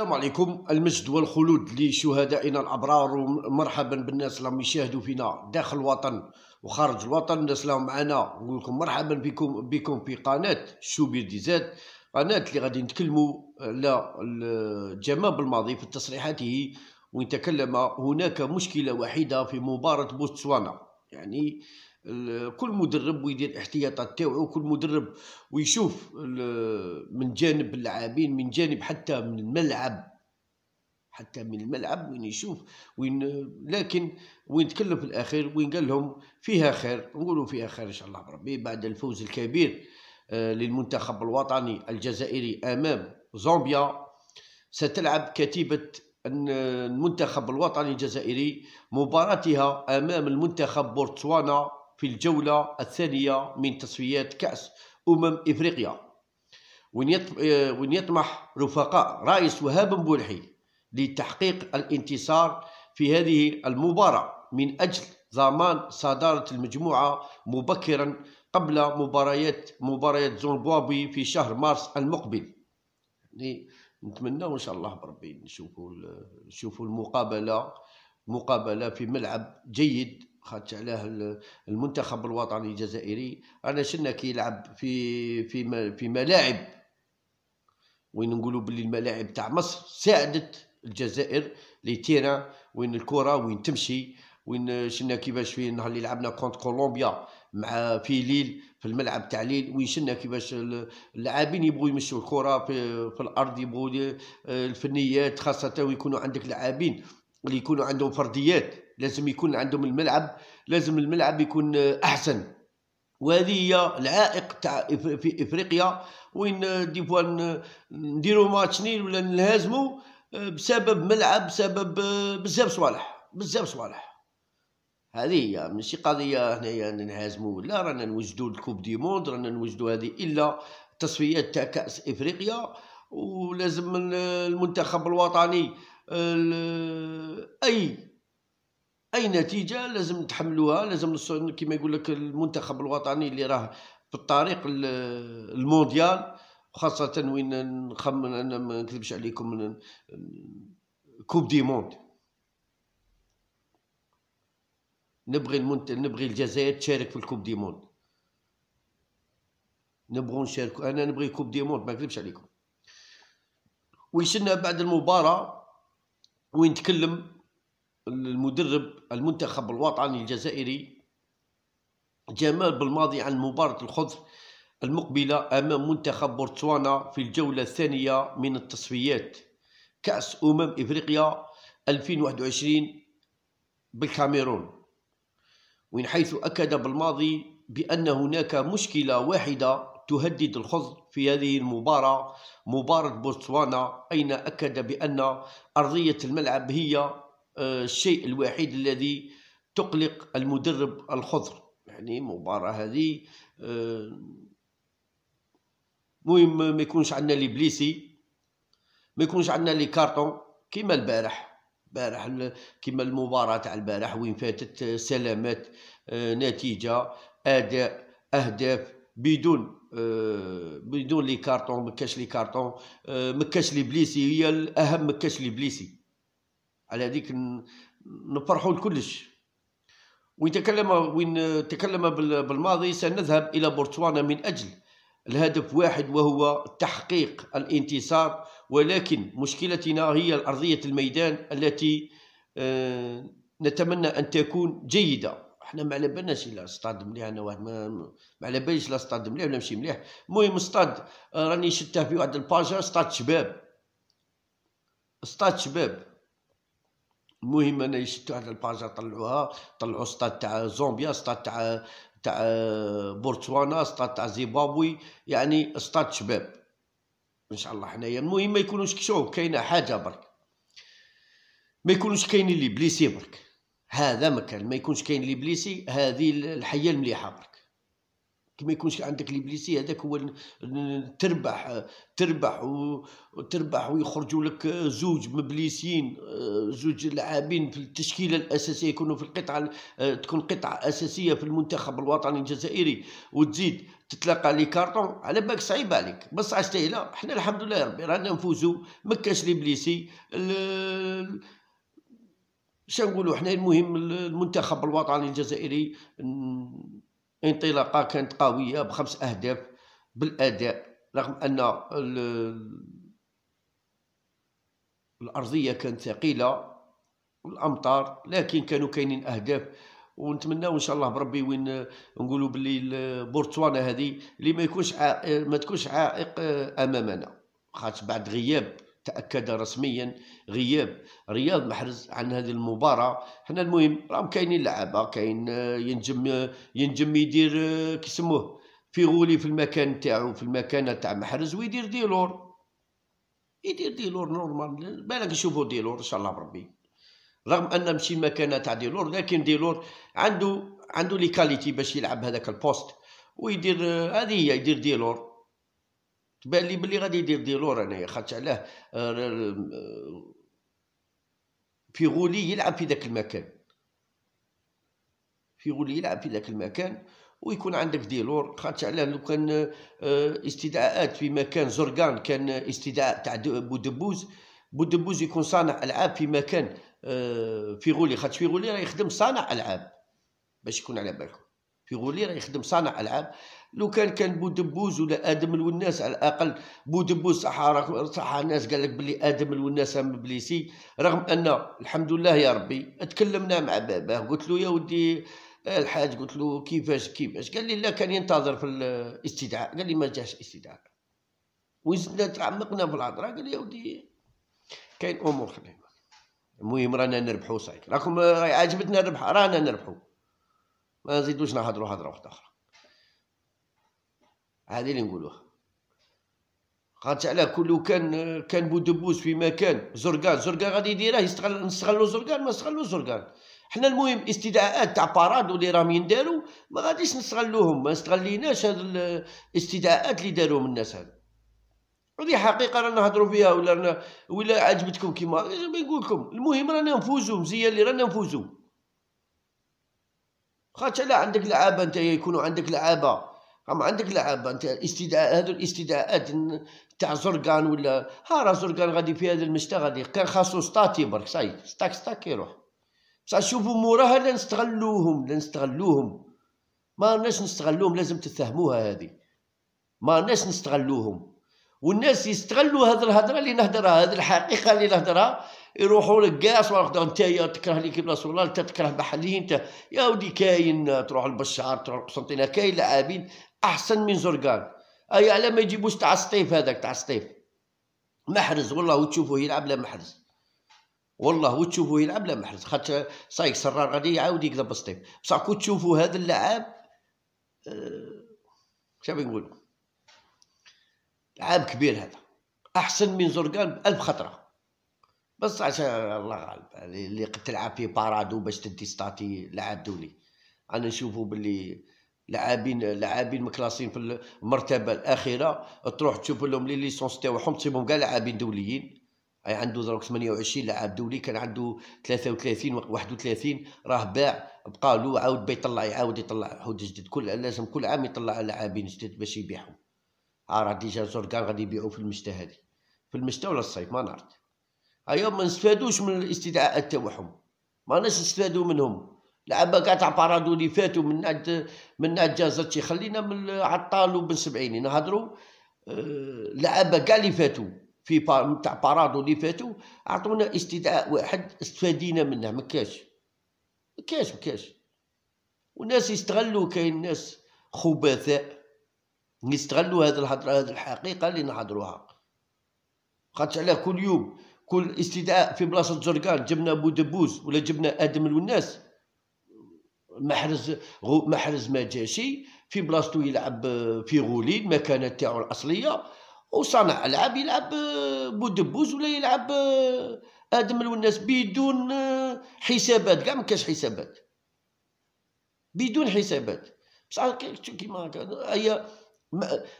السلام عليكم المجد والخلود لشهدائنا الابرار ومرحبا بالناس اللي يشاهدوا فينا داخل الوطن وخارج الوطن الناس اللي معنا نقول لكم مرحبا بكم بكم في قناه شوبير دي زاد قناه اللي غادي نتكلموا على الجمال الماضي في تصريحاته وين تكلم هناك مشكله وحيده في مباراه بوتسوانا يعني كل مدرب ويدير الاحتياطات تاوعو كل مدرب ويشوف من جانب اللاعبين من جانب حتى من الملعب حتى من الملعب وين يشوف وين لكن وين تكلم في الاخير وين قال لهم فيها خير نقولوا فيها خير ان شاء الله بربي بعد الفوز الكبير آه، للمنتخب الوطني الجزائري امام زامبيا ستلعب كتيبه المنتخب الوطني الجزائري مباراتها امام المنتخب بورتسوانا في الجولة الثانية من تصفيات كأس أمم إفريقيا وين آه، يطمح رفقاء رئيس وهاب بولحي لتحقيق الانتصار في هذه المباراة من أجل ضمان صدارة المجموعة مبكرا قبل مباريات مباريات زيمبابوي في شهر مارس المقبل يعني نتمنى ان شاء الله بربي نشوفوا نشوفوا المقابله مقابله في ملعب جيد خاطش علاه المنتخب الوطني الجزائري انا شنا كيلعب في في في ملاعب وين نقولوا باللي الملاعب تاع مصر ساعدت الجزائر لي تيران وين الكره وين تمشي وين شنا كيفاش في النهار اللي لعبنا كونت كولومبيا مع في ليل في الملعب تاع ليل وين شنا كيفاش اللاعبين يبغوا يمشوا الكره في, في الارض يبغوا الفنيات خاصه ويكونوا عندك لاعبين اللي يكونوا عندهم فرديات لازم يكون عندهم الملعب لازم الملعب يكون احسن وهذه هي العائق تاع في افريقيا وين دي فوا نديرو ماتش نيل ولا نهازمو بسبب ملعب بسبب بزاف صوالح بزاف صوالح هذه هي ماشي قضيه هنايا ننهزمو ولا رانا نوجدو الكوب دي موند رانا نوجدو هذه الا تصفيات تاع كاس افريقيا ولازم المنتخب الوطني اي اي نتيجه لازم نتحملوها لازم كما يقول لك المنتخب الوطني اللي راه في الطريق المونديال وخاصه وين نخمن انا ما نكذبش عليكم كوب دي موند نبغي المنت... نبغي الجزائر تشارك في الكوب دي موند نبغوا نشارك انا نبغي كوب دي موند ما نكذبش عليكم ويشنا بعد المباراه وين تكلم المدرب المنتخب الوطني الجزائري جمال بالماضي عن مباراة الخضر المقبلة أمام منتخب بورتسوانا في الجولة الثانية من التصفيات كأس أمم إفريقيا 2021 بالكاميرون ومن حيث أكد بالماضي بأن هناك مشكلة واحدة تهدد الخضر في هذه المباراة مباراة بوتسوانا أين أكد بأن أرضية الملعب هي الشيء الوحيد الذي تقلق المدرب الخضر يعني مباراة هذه آه، مهم ما يكونش عندنا لي بليسي ما يكونش عندنا لي كارطون كيما البارح البارح كيما المباراة تاع البارح وين فاتت آه، سلامات آه، نتيجة أداء أهداف بدون بدون لي كارطون مكاش لي كارطون مكاش لي بليسي هي الأهم مكاش لي بليسي على هذيك نفرحوا لكلش ويتكلم وين تكلم بالماضي سنذهب الى بورتسوانا من اجل الهدف واحد وهو تحقيق الانتصار ولكن مشكلتنا هي الارضيه الميدان التي آه، نتمنى ان تكون جيده احنا ما على بالناش الا استاد مليح انا واحد ما, على باليش لا استاد مليح ولا ماشي مليح المهم استاد راني شتاه في واحد الباجا استاد شباب استاد شباب المهم انا شفت واحد الباجا طلعوها طلعوا ستاد تاع زومبيا ستاد تاع تاع بورتسوانا ستاد تاع زيمبابوي يعني ستاد شباب ان شاء الله حنايا المهم ما يكونوش شوف كاينه حاجه برك ما يكونوش كاينين لي بليسي برك هذا مكان ما يكونش كاين لي بليسي هذه الحيه المليحه برك كي ما يكونش عندك ليبليسي هذاك هو تربح تربح وتربح ويخرجوا لك زوج مبليسيين زوج لاعبين في التشكيله الاساسيه يكونوا في القطعه تكون قطعه اساسيه في المنتخب الوطني الجزائري وتزيد تتلقى لي كارطون على بالك صعيب عليك بصح صعبش حنا الحمد لله يا ربي رانا نفوزوا ما كاش ليبليسي شنو نقولوا حنا المهم المنتخب الوطني الجزائري انطلاقه كانت قويه بخمس اهداف بالاداء رغم ان الارضيه كانت ثقيله والامطار لكن كانوا كاينين اهداف ونتمنى ان شاء الله بربي وين نقولوا باللي بورتوانا هذه اللي ما يكونش عائق ما تكونش عائق امامنا خاطر بعد غياب تاكد رسميا غياب رياض محرز عن هذه المباراه حنا المهم راهم كاينين لعابه كاين آه، ينجم آه، ينجم يدير آه، كيسموه في غولي في المكان تاعو في المكانه تاع محرز ويدير ديلور يدير ديلور نورمال بالك نشوفو ديلور ان شاء الله بربي رغم ان ماشي مكانه تاع ديلور لكن ديلور عنده عنده لي كاليتي باش يلعب هذاك البوست ويدير هذه هي يدير ديلور تبان لي بلي غادي يدير ديلور انايا خاطش علاه آه، في غولي يلعب في ذاك المكان في غولي يلعب في ذاك المكان ويكون عندك ديلور خاطش علاه لو كان آه، استدعاءات في مكان زرقان كان استدعاء تاع بودبوز بودبوز يكون صانع العاب في مكان آه، في غولي خاطش في غولي راه يخدم صانع العاب باش يكون على بالكم في غولي راه يخدم صانع العاب لو كان كان بودبوز ولا ادم الوناس على الاقل بودبوز صح صح الناس قال لك بلي ادم الوناس مبليسي رغم ان الحمد لله يا ربي تكلمنا مع باباه قلت له يا ودي آه، الحاج قلت له كيفاش كيفاش قال لي لا كان ينتظر في الاستدعاء قال لي ما جاش استدعاء وزدنا تعمقنا في الهضره قال لي يا ودي كاين امور خلينا المهم رانا نربحو صايك راكم عجبتنا الربح رانا نربحو ما نزيدوش نهضروا هضره واحده اخرى هذه اللي نقولوها قالت علاه كل كان كان بودبوس في مكان زرقان زرقان غادي يديره يستغل نستغلوا زرقان ما نستغلوا زرقان حنا المهم استدعاءات تاع باراد واللي راهم يندارو ما غاديش نستغلوهم ما استغليناش هاد الاستدعاءات اللي داروهم الناس هذا هذه حقيقه رانا نهضروا فيها ولا رانا ولا عجبتكم كيما نقول لكم المهم رانا نفوزوا مزيان اللي رانا نفوزوا خاطر لا عندك لعابه انت يكونوا عندك لعابه اما عندك لعابه انت استدعاء هذو الاستدعاءات تاع زرقان ولا ها راه زرقان غادي في هذا المشتا غادي كان خاصو ستاتي برك صاي ستاك ستاك يروح بصح شوفوا موراها لا نستغلوهم لا نستغلوهم ما ناش نستغلوهم لازم تفهموها هذه ما ناش نستغلوهم والناس يستغلوا هذه الهضره اللي نهضرها هذه الحقيقه اللي نهضرها يروحوا لك كاع سواء انت تكره ليكيب الله انت تكره محلي انت يا ودي كاين تروح لبشار تروح لقسنطينه كاين لاعبين احسن من زرقان اي على ما يجيبوش تاع السطيف هذاك تاع السطيف محرز والله وتشوفوه يلعب لا محرز والله وتشوفوه يلعب لا محرز خاطر صايك سرار غادي يعاود يكذب السطيف بصح كون تشوفوا هذا اللاعب أه... شنو نقول لعاب كبير هذا احسن من زرقان بألف خطره بس عشان الله غالب يعني اللي قد تلعب فيه بارادو باش تدي ستاتي لعاب دولي انا نشوفو باللي لاعبين لاعبين مكلاسين في المرتبه الاخيره تروح تشوف لهم لي ليسونس تاعهم تصيبهم كاع لاعبين دوليين اي عنده دروك 28 لاعب دولي كان عنده 33 31 راه باع بقى له عاود بيطلع يعاود يطلع عاود جديد كل لازم كل عام يطلع لاعبين جدد باش يبيعهم راه ديجا زوركان غادي يبيعوا في المشتى هذه في المشتى ولا الصيف ما نعرف هيا أيوة، ما نستفادوش من الاستدعاءات تاعهم ما نستفادو منهم لعبه كاع تاع بارادو اللي فاتوا من عند من عند جازرتي خلينا من عطال وبن سبعيني نهضروا آه، لعبه كاع اللي فاتوا في تاع بارادو اللي فاتوا اعطونا استدعاء واحد استفادينا منه ما كاش ما كاش ما كاش والناس يستغلوا كاين ناس خبثاء يستغلوا هذه الهضره هذه الحقيقه اللي نهضروها خاطر على كل يوم كل استدعاء في بلاصه زرقان جبنا دبوز ولا جبنا ادم الوناس محرز غو محرز ما جاشي في بلاصتو يلعب آه، في غولين مكانه تاعو الاصليه وصانع العاب يلعب آه، بو دبوز ولا يلعب آه، ادم الوناس بدون حسابات كاع ما كاش حسابات بدون حسابات بصح كيما هكا هي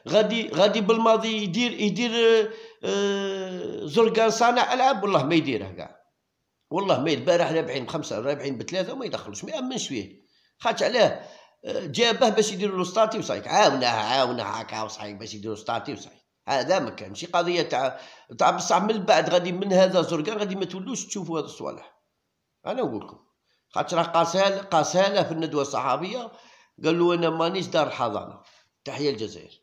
غادي غادي بالماضي يدير يدير آه، آه، زرقان صانع العاب والله ما يديرها كاع والله ما البارح رابحين بخمسه رابحين بثلاثه وما يدخلوش ما يامنش فيه خاطش علاه آه، جابه باش يديروا له ستاتي وصايك عاونه عاونه هكا وصايك باش يديروا ستاتي وصايك هذا ما كان ماشي قضيه تاع تاع بصح من بعد غادي من هذا زرقان غادي ما تولوش تشوفوا هذا الصوالح انا نقول لكم راه قاساله قاساله في الندوه الصحابيه قال له انا مانيش دار الحضانه تحية الجزائر